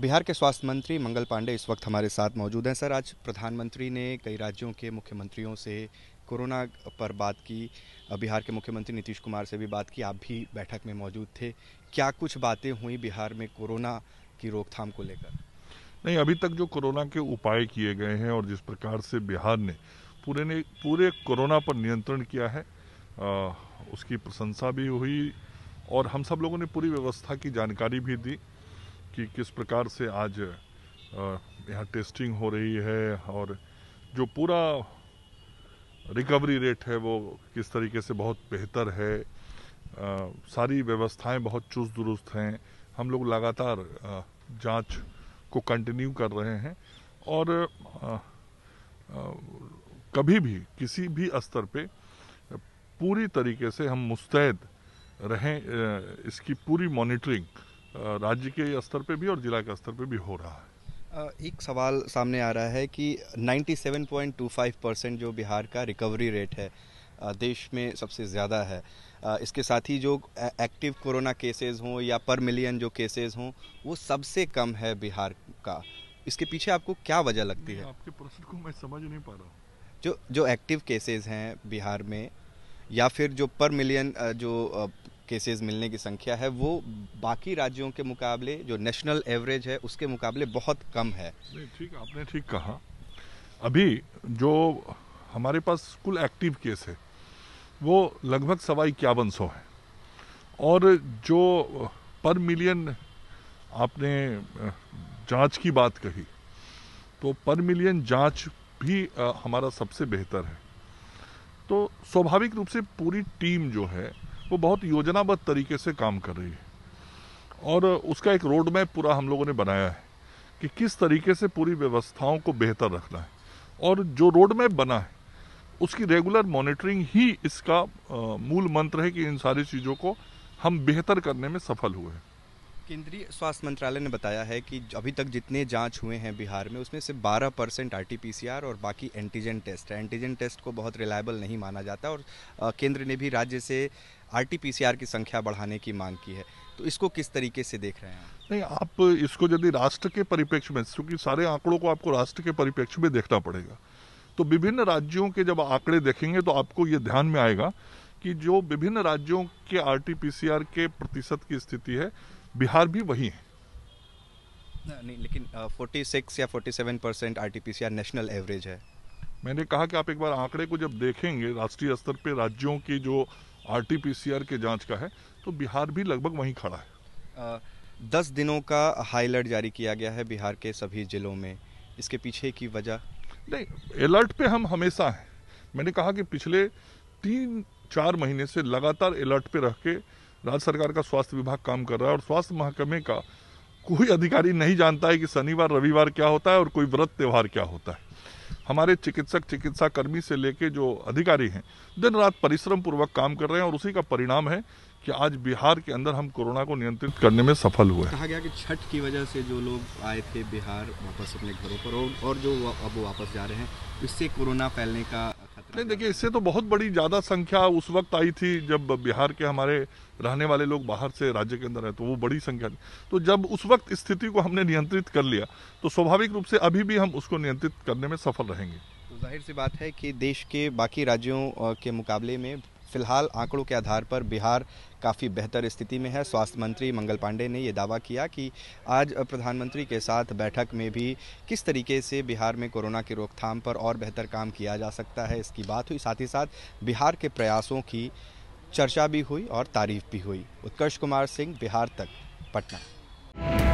बिहार के स्वास्थ्य मंत्री मंगल पांडे इस वक्त हमारे साथ मौजूद हैं सर आज प्रधानमंत्री ने कई राज्यों के मुख्यमंत्रियों से कोरोना पर बात की बिहार के मुख्यमंत्री नीतीश कुमार से भी बात की आप भी बैठक में मौजूद थे क्या कुछ बातें हुई बिहार में कोरोना की रोकथाम को लेकर नहीं अभी तक जो कोरोना के उपाय किए गए हैं और जिस प्रकार से बिहार ने पूरे ने पूरे कोरोना पर नियंत्रण किया है आ, उसकी प्रशंसा भी हुई और हम सब लोगों ने पूरी व्यवस्था की जानकारी भी दी कि किस प्रकार से आज यहाँ टेस्टिंग हो रही है और जो पूरा रिकवरी रेट है वो किस तरीके से बहुत बेहतर है आ, सारी व्यवस्थाएं बहुत चुस्त दुरुस्त हैं हम लोग लगातार जांच को कंटिन्यू कर रहे हैं और आ, आ, कभी भी किसी भी स्तर पे पूरी तरीके से हम मुस्तैद रहें इसकी पूरी मॉनिटरिंग राज्य के स्तर पे भी और जिला के स्तर पे भी हो रहा है एक सवाल सामने आ रहा है कि 97.25 परसेंट जो बिहार का रिकवरी रेट है देश में सबसे ज़्यादा है इसके साथ ही जो एक्टिव कोरोना केसेस हों या पर मिलियन जो केसेस हों वो सबसे कम है बिहार का इसके पीछे आपको क्या वजह लगती है आपके प्रश्न को मैं समझ नहीं पा रहा हूँ जो जो एक्टिव केसेस हैं बिहार में या फिर जो पर मिलियन जो केसेस मिलने की संख्या है वो बाकी राज्यों के मुकाबले जो नेशनल एवरेज है उसके मुकाबले बहुत कम है नहीं ठीक आपने ठीक कहा अभी जो हमारे पास कुल एक्टिव केस है वो लगभग सवा इक्यावन सौ है और जो पर मिलियन आपने जांच की बात कही तो पर मिलियन जांच भी हमारा सबसे बेहतर है तो स्वाभाविक रूप से पूरी टीम जो है वो बहुत योजनाबद्ध तरीके से काम कर रही है और उसका एक रोड मैप पूरा हम लोगों ने बनाया है कि किस तरीके से पूरी व्यवस्थाओं को बेहतर रखना है और जो रोड मैप बना है उसकी रेगुलर मॉनिटरिंग ही इसका मूल मंत्र है कि इन सारी चीज़ों को हम बेहतर करने में सफल हुए हैं केंद्रीय स्वास्थ्य मंत्रालय ने बताया है कि अभी तक जितने जांच हुए हैं बिहार में उसमें से 12 परसेंट आर और बाकी एंटीजन टेस्ट है एंटीजन टेस्ट को बहुत रिलायबल नहीं माना जाता और केंद्र ने भी राज्य से आर की संख्या बढ़ाने की मांग की है तो इसको किस तरीके से देख रहे हैं नहीं आप इसको यदि राष्ट्र के परिप्रेक्ष्य में क्योंकि सारे आंकड़ों को आपको राष्ट्र के परिप्रेक्ष्य में देखना पड़ेगा तो विभिन्न राज्यों के जब आंकड़े देखेंगे तो आपको ये ध्यान में आएगा कि जो विभिन्न राज्यों के आर के प्रतिशत की स्थिति है बिहार भी वही है नहीं लेकिन फोर्टी सिक्स या forty seven percent R T P C R national average है मैंने कहा कि आप एक बार आंकड़े को जब देखेंगे राष्ट्रीय स्तर पे राज्यों की जो R T P C R के जाँच का है तो बिहार भी लगभग वहीं खड़ा है आ, दस दिनों का हाई अलर्ट जारी किया गया है बिहार के सभी जिलों में इसके पीछे की वजह नहीं अलर्ट पे हम हमेशा हैं मैंने कहा कि पिछले तीन चार महीने से लगातार अलर्ट पे रह के राज्य सरकार का स्वास्थ्य विभाग काम कर रहा है और स्वास्थ्य महकमे का कोई अधिकारी नहीं जानता है कि शनिवार रविवार क्या होता है और कोई व्रत त्यौहार क्या होता है हमारे चिकित्सक चिकित्सा कर्मी से लेके जो अधिकारी हैं दिन रात परिश्रम पूर्वक काम कर रहे हैं और उसी का परिणाम है कि आज बिहार के अंदर हम कोरोना को नियंत्रित करने में सफल हुए कहा गया कि छठ की वजह से जो लोग आए थे बिहार वापस अपने घरों पर और, और जो अब वापस जा रहे हैं इससे कोरोना फैलने का नहीं देखिए इससे तो बहुत बड़ी ज़्यादा संख्या उस वक्त आई थी जब बिहार के हमारे रहने वाले लोग बाहर से राज्य के अंदर आए तो वो बड़ी संख्या थी तो जब उस वक्त स्थिति को हमने नियंत्रित कर लिया तो स्वाभाविक रूप से अभी भी हम उसको नियंत्रित करने में सफल रहेंगे तो जाहिर सी बात है कि देश के बाकी राज्यों के मुकाबले में फिलहाल आंकड़ों के आधार पर बिहार काफ़ी बेहतर स्थिति में है स्वास्थ्य मंत्री मंगल पांडे ने ये दावा किया कि आज प्रधानमंत्री के साथ बैठक में भी किस तरीके से बिहार में कोरोना की रोकथाम पर और बेहतर काम किया जा सकता है इसकी बात हुई साथ ही साथ बिहार के प्रयासों की चर्चा भी हुई और तारीफ भी हुई उत्कर्ष कुमार सिंह बिहार तक पटना